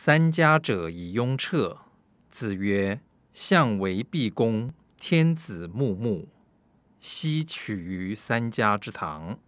三家者以雍彻。子曰：“相为毕公，天子木木，悉取于三家之堂。”